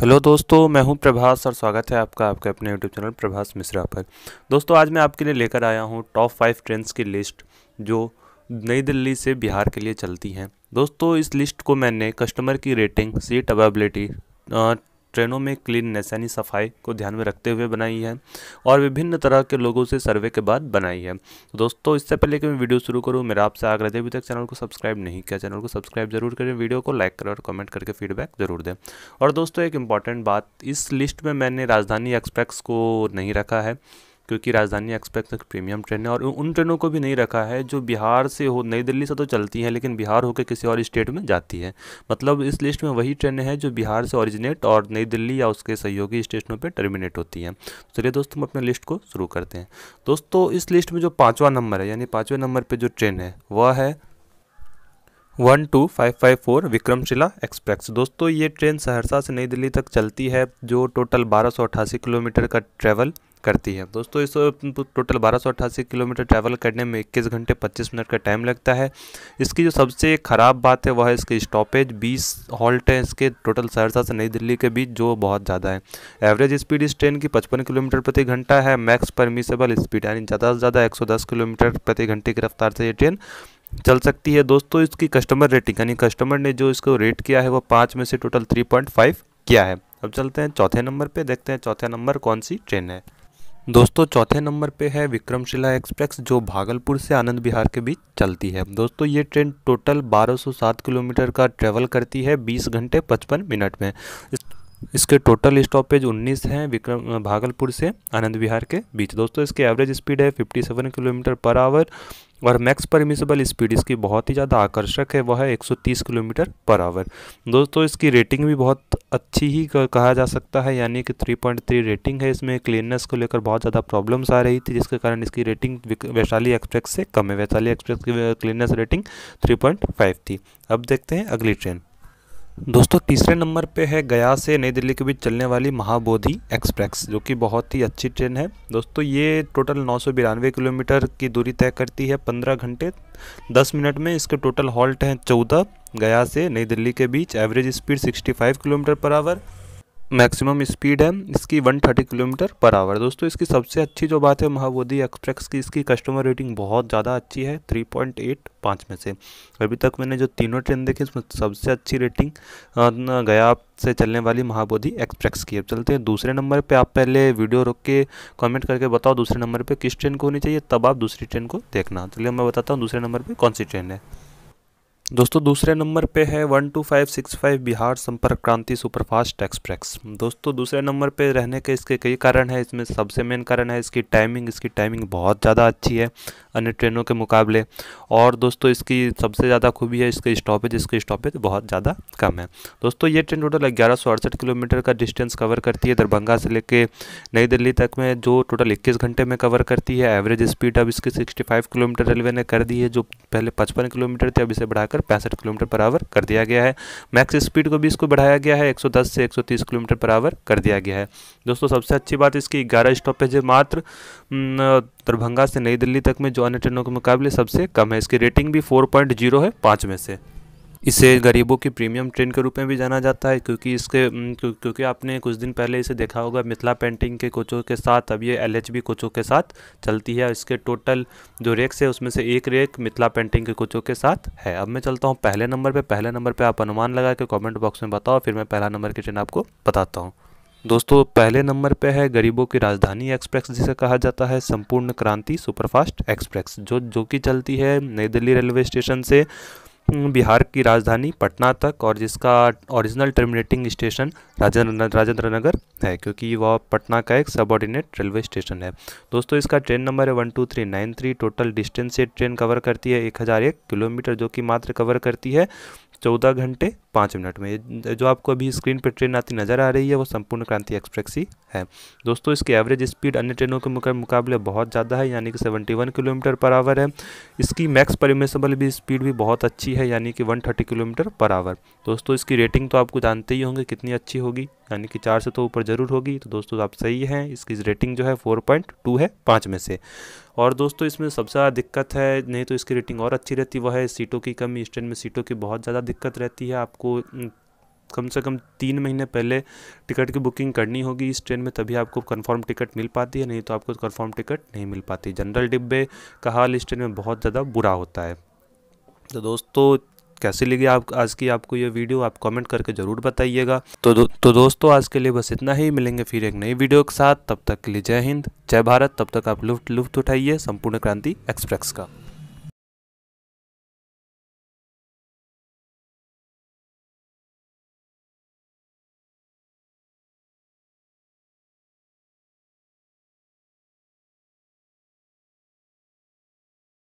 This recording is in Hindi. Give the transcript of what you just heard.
हेलो दोस्तों मैं हूं प्रभास और स्वागत है आपका आपके अपने यूट्यूब चैनल प्रभास मिश्रा पर दोस्तों आज मैं आपके लिए लेकर आया हूं टॉप फाइव ट्रेंड्स की लिस्ट जो नई दिल्ली से बिहार के लिए चलती हैं दोस्तों इस लिस्ट को मैंने कस्टमर की रेटिंग सीट अवेबिलिटी ट्रेनों में क्लीननेस यानी सफाई को ध्यान में रखते हुए बनाई है और विभिन्न तरह के लोगों से सर्वे के बाद बनाई है तो दोस्तों इससे पहले कि मैं वीडियो शुरू करूँ मेरा आपसे आग्रह अभी तक चैनल को सब्सक्राइब नहीं किया चैनल को सब्सक्राइब जरूर करें वीडियो को लाइक करें और कमेंट करके फीडबैक जरूर दें और दोस्तों एक इम्पॉर्टेंट बात इस लिस्ट में मैंने राजधानी एक्सप्रेस को नहीं रखा है क्योंकि राजधानी एक्सप्रेस एक प्रीमियम ट्रेन है और उन ट्रेनों को भी नहीं रखा है जो बिहार से हो नई दिल्ली से तो चलती हैं लेकिन बिहार होकर किसी और स्टेट में जाती है मतलब इस लिस्ट में वही ट्रेनें हैं जो बिहार से ऑरिजिनेट और नई दिल्ली या उसके सहयोगी स्टेशनों पर टर्मिनेट होती हैं तो चलिए दोस्तों हम अपने लिस्ट को शुरू करते हैं दोस्तों इस लिस्ट में जो पाँचवा नंबर है यानी पाँचवें नंबर पर जो ट्रेन है वह है one two five five four Vikramshila express दोस्तों ये ट्रेन सहरसा से नई दिल्ली तक चलती है जो टोटल बारह सौ अट्ठासी किलोमीटर का ट्रैवल करती है दोस्तों इस टोटल बारह सौ अट्ठासी किलोमीटर ट्रैवल करने में इक्कीस घंटे पच्चीस मिनट का टाइम लगता है इसकी जो सबसे ख़राब बात है वह है इसकी स्टॉपेज बीस हॉल्ट है इसके टोटल सहरसा से नई दिल्ली के बीच जो बहुत ज़्यादा है एवरेज स्पीड इस ट्रेन की पचपन किलोमीटर प्रति घंटा है मैक्स परमिसेबल स्पीड यानी ज़्यादा से ज़्यादा एक किलोमीटर प्रति घंटे की रफ्तार से ये ट्रेन चल सकती है दोस्तों इसकी कस्टमर रेटिंग यानी कस्टमर ने जो इसको रेट किया है वो पाँच में से टोटल थ्री पॉइंट फाइव किया है अब चलते हैं चौथे नंबर पे देखते हैं चौथे नंबर कौन सी ट्रेन है दोस्तों चौथे नंबर पे है विक्रमशिला एक्सप्रेस जो भागलपुर से आनंद विहार के बीच चलती है दोस्तों ये ट्रेन टोटल 1207 किलोमीटर का ट्रेवल करती है 20 घंटे 55 मिनट में इसके टोटल स्टॉपेज 19 हैं विक्रम भागलपुर से आनंद विहार के बीच दोस्तों इसकी एवरेज स्पीड है 57 किलोमीटर पर आवर और मैक्स परमिसेबल स्पीड इसकी बहुत ही ज़्यादा आकर्षक है वह है 130 किलोमीटर पर आवर दोस्तों इसकी रेटिंग भी बहुत अच्छी ही कहा जा सकता है यानी कि 3.3 रेटिंग है इसमें क्लीननेस को लेकर बहुत ज़्यादा प्रॉब्लम्स आ रही थी जिसके कारण इसकी रेटिंग वैशाली एक्सप्रेस से कम है वैशाली एक्सप्रेस की क्लीननेस रेटिंग थ्री थी अब देखते हैं अगली ट्रेन दोस्तों तीसरे नंबर पे है गया से नई दिल्ली के बीच चलने वाली महाबोधि एक्सप्रेस जो कि बहुत ही अच्छी ट्रेन है दोस्तों ये टोटल नौ किलोमीटर की दूरी तय करती है 15 घंटे 10 मिनट में इसके टोटल हॉल्ट हैं 14 गया से नई दिल्ली के बीच average speed 65 kilometre per hour maximum speed है इसकी 130 किलोमीटर पर आवर दोस्तों इसकी सबसे अच्छी जो बात है महाबोधि एक्सप्रेस की इसकी कस्टमर रेटिंग बहुत ज़्यादा अच्छी है 3.8 पाँच में से अभी तक मैंने जो तीनों ट्रेन देखी उसमें सबसे अच्छी रेटिंग गया से चलने वाली महाबोधि एक्सप्रेस की अब चलते हैं दूसरे नंबर पर आप पहले वीडियो रोक के कॉमेंट करके बताओ दूसरे नंबर पर किस ट्रेन को होनी चाहिए तब आप दूसरी ट्रेन को देखना चलिए मैं बताता हूँ दूसरे नंबर पर कौन सी ट्रेन है दोस्तों दूसरे नंबर पे है one two five six five Bihar Sampark Kranti superfast express दोस्तों दूसरे नंबर पे रहने के इसके कई कारण है इसमें सबसे मेन कारण है इसकी टाइमिंग इसकी टाइमिंग बहुत ज़्यादा अच्छी है अन्य ट्रेनों के मुकाबले और दोस्तों इसकी सबसे ज़्यादा खूबी है इसके स्टॉपेज इसके स्टॉपेज बहुत ज़्यादा कम है दोस्तों ये ट्रेन टोटल ग्यारह किलोमीटर का डिस्टेंस कवर करती है दरभंगा से लेकर नई दिल्ली तक में जो टोटल इक्कीस घंटे में कवर करती है एवरेज स्पीड अब इसकी सिक्सटी किलोमीटर रेलवे ने कर दी है जो पहले पचपन किलोमीटर थे अब इसे बढ़ाकर बढ़ाकर पैंसठ किलोमीटर पर आवर कर दिया गया है मैक्स स्पीड को भी इसको बढ़ाया गया है 110 से 130 किलोमीटर पर आवर कर दिया गया है दोस्तों सबसे अच्छी बात इसकी ग्यारह स्टॉपेज है मात्र दरभंगा से नई दिल्ली तक में जो अन्य ट्रेनों के मुकाबले सबसे कम है इसकी रेटिंग भी फोर है पाँच में से इसे गरीबों की प्रीमियम ट्रेन के रूप में भी जाना जाता है क्योंकि इसके क्योंकि आपने कुछ दिन पहले इसे देखा होगा मिथिला पेंटिंग के कोचों के साथ अब ये एल कोचों के साथ चलती है इसके टोटल जो रेक्स है उसमें से एक रेक मिथिला पेंटिंग के कोचों के साथ है अब मैं चलता हूँ पहले नंबर पर पहले नंबर पर आप अनुमान लगा के कॉमेंट बॉक्स में बताओ फिर मैं पहला नंबर की ट्रेन आपको बताता हूँ दोस्तों पहले नंबर पे है गरीबों की राजधानी एक्सप्रेस जिसे कहा जाता है संपूर्ण क्रांति सुपरफास्ट एक्सप्रेस जो जो कि चलती है नई दिल्ली रेलवे स्टेशन से हम्म, बिहार की राजधानी पटना तक और जिसका original terminating station Rajendra Rajendra Nagar है क्योंकि वह पटना का एक सबऑर्डिनेट रेलवे स्टेशन है दोस्तों इसका ट्रेन नंबर है one two three nine three total distance से ट्रेन कवर करती है एक हज़ार एक किलोमीटर जो कि मात्र कवर करती है चौदह घंटे पाँच मिनट में जो आपको अभी स्क्रीन पर ट्रेन आती नज़र आ रही है वो संपूर्ण क्रांति एक्सप्रेस ही है दोस्तों इसकी एवरेज स्पीड अन्य ट्रेनों के मुकाबले बहुत ज़्यादा है यानी कि 71 किलोमीटर पर आवर है इसकी मैक्स परमिसेबल भी स्पीड भी बहुत अच्छी है यानी कि 130 किलोमीटर पर आवर दोस्तों इसकी रेटिंग तो आपको जानते ही होंगे कितनी अच्छी होगी यानी कि चार से तो ऊपर ज़रूर होगी तो दोस्तों आप सही हैं इसकी रेटिंग जो है फोर पॉइंट टू है पाँच में से और दोस्तों इसमें सबसे ज़्यादा दिक्कत है नहीं तो इसकी रेटिंग और अच्छी रहती वह है सीटों की कमी इस ट्रेन में सीटों की बहुत ज़्यादा दिक्कत रहती है आपको कम से कम तीन महीने पहले टिकट की बुकिंग करनी होगी इस ट्रेन में तभी आपको कंफर्म टिकट मिल पाती है नहीं तो आपको कंफर्म टिकट नहीं मिल पाती जनरल डिब्बे का हाल इस ट्रेन में बहुत ज़्यादा बुरा होता है तो दोस्तों कैसी लगी आप आज की आपको ये वीडियो आप कमेंट करके ज़रूर बताइएगा तो दो, तो दोस्तों आज के लिए बस इतना ही मिलेंगे फिर एक नई वीडियो के साथ तब तक के लिए जय हिंद जय भारत तब तक आप लुफ्त लुफ्त उठाइए संपूर्ण क्रांति एक्सप्रेस का